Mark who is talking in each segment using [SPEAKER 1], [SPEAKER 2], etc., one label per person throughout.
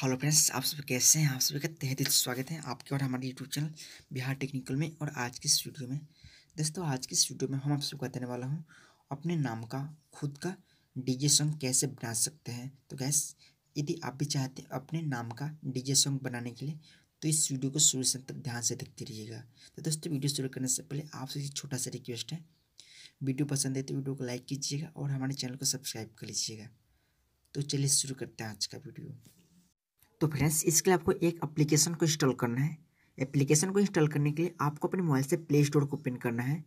[SPEAKER 1] hello friends आप सभी कैसे हैं आप सभी का तहे दिल स्वागत है आपके और हमारे यूट्यूब चैनल बिहार टेक्निकल में और आज की इस वीडियो में दोस्तों आज की इस वीडियो में हम आप सबको बताने वाला हूं अपने नाम का खुद का डीजे सॉन्ग कैसे बना सकते हैं तो गैस यदि आप भी चाहते हैं अपने नाम का डीजे सॉन्ग बनाने के लिए तो इस वीडियो को शुरू से तक ध्यान से देखते रहिएगा तो दोस्तों वीडियो शुरू करने से पहले आपसे छोटा सा रिक्वेस्ट है वीडियो पसंद है तो वीडियो को लाइक कीजिएगा और हमारे चैनल को सब्सक्राइब कर लीजिएगा तो चलिए शुरू करते हैं आज का वीडियो तो फ्रेंड्स इसके लिए आपको एक एप्लीकेशन को इंस्टॉल करना है एप्लीकेशन को इंस्टॉल करने के लिए आपको अपने मोबाइल से प्ले स्टोर को ओपन करना है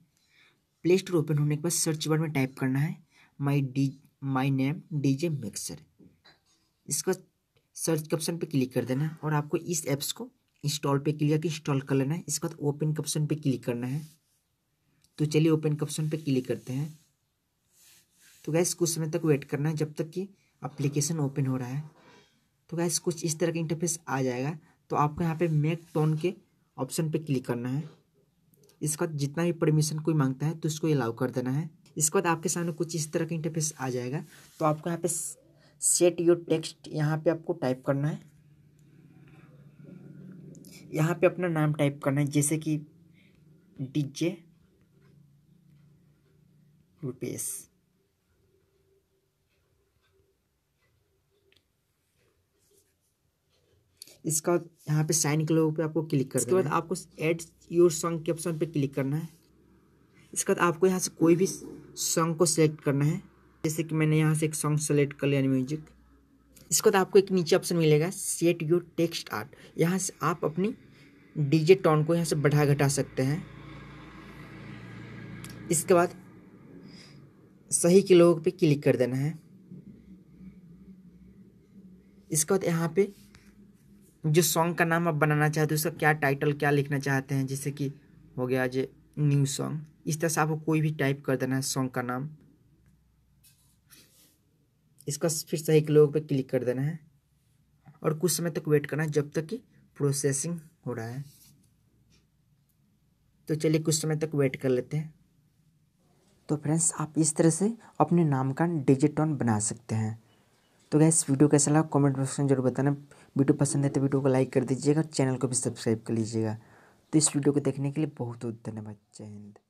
[SPEAKER 1] प्ले स्टोर ओपन होने के बाद सर्च बार में टाइप करना है my D my name D J mixer इसके बाद सर्च ऑप्शन पर क्लिक कर देना है और आपको इस ऐप्स को इंस्टॉल पे क्लिक करके इंस्टॉल कर लेना है इसके बाद ओपन ऑप्शन पे क्लिक करना है तो चलिए ओपन ऑप्शन पे क्लिक करते हैं तो गैस कुछ समय तक वेट करना है जब तक कि अप्लीकेशन ओपन हो रहा है तो गैस कुछ इस तरह का इंटरफेस आ जाएगा तो आपको यहाँ पे मेक टोन के ऑप्शन पे क्लिक करना है इसके बाद जितना भी परमिशन कोई मांगता है तो उसको अलाउ कर देना है इसके बाद आपके सामने कुछ इस तरह का इंटरफेस आ जाएगा तो आपको यहाँ पे सेट योर टेक्स्ट यहाँ पे आपको टाइप करना है यहाँ पे अपना नाम टाइप करना है जैसे कि डीजे रुपेश इसका यहाँ पे साइन के लोगों पर आपको क्लिक करना इसके बाद आपको एड योर सॉन्ग के ऑप्शन पे क्लिक करना है इसके बाद आपको यहाँ से कोई भी सॉन्ग को सिलेक्ट करना है जैसे कि मैंने यहाँ से एक सॉन्ग सेलेक्ट कर लिया म्यूजिक इसके बाद आपको एक नीचे ऑप्शन मिलेगा सेट योर टेक्स्ट आर्ट यहाँ से आप अपनी डीजे टोन को यहाँ से बढ़ा घटा सकते हैं इसके बाद सही के लोगों पे क्लिक कर देना है इसके बाद यहाँ पे जो सॉन्ग का नाम आप बनाना चाहते हो उसका क्या टाइटल क्या लिखना चाहते हैं जैसे कि हो गया आज न्यू सॉन्ग इस तरह से आपको कोई भी टाइप कर देना है सॉन्ग का नाम इसका फिर सही के लोगों पर क्लिक कर देना है और कुछ समय तक वेट करना है जब तक कि प्रोसेसिंग हो रहा है तो चलिए कुछ समय तक वेट कर लेते हैं तो फ्रेंड्स आप इस तरह से अपने नाम का डिजिटॉन बना सकते हैं तो गैस वीडियो कैसा लगा कमेंट बॉक्स में जरूर बताना वीडियो पसंद है तो वीडियो को लाइक कर दीजिएगा चैनल को भी सब्सक्राइब कर लीजिएगा तो इस वीडियो को देखने के लिए बहुत बहुत धन्यवाद जय हिंद